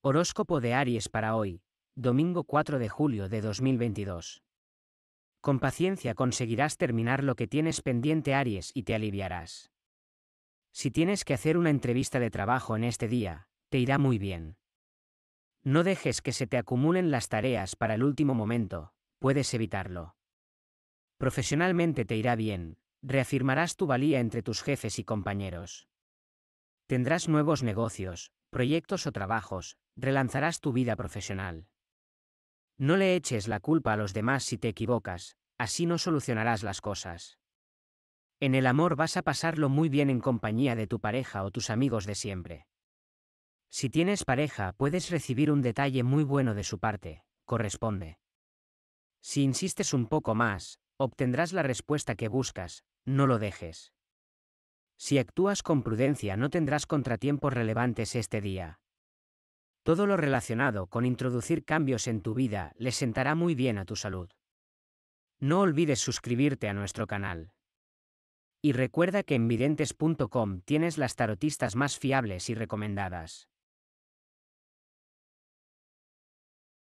Horóscopo de Aries para hoy, domingo 4 de julio de 2022. Con paciencia conseguirás terminar lo que tienes pendiente Aries y te aliviarás. Si tienes que hacer una entrevista de trabajo en este día, te irá muy bien. No dejes que se te acumulen las tareas para el último momento, puedes evitarlo. Profesionalmente te irá bien, reafirmarás tu valía entre tus jefes y compañeros. Tendrás nuevos negocios, proyectos o trabajos, relanzarás tu vida profesional. No le eches la culpa a los demás si te equivocas, así no solucionarás las cosas. En el amor vas a pasarlo muy bien en compañía de tu pareja o tus amigos de siempre. Si tienes pareja, puedes recibir un detalle muy bueno de su parte, corresponde. Si insistes un poco más, obtendrás la respuesta que buscas, no lo dejes. Si actúas con prudencia no tendrás contratiempos relevantes este día. Todo lo relacionado con introducir cambios en tu vida le sentará muy bien a tu salud. No olvides suscribirte a nuestro canal. Y recuerda que en videntes.com tienes las tarotistas más fiables y recomendadas.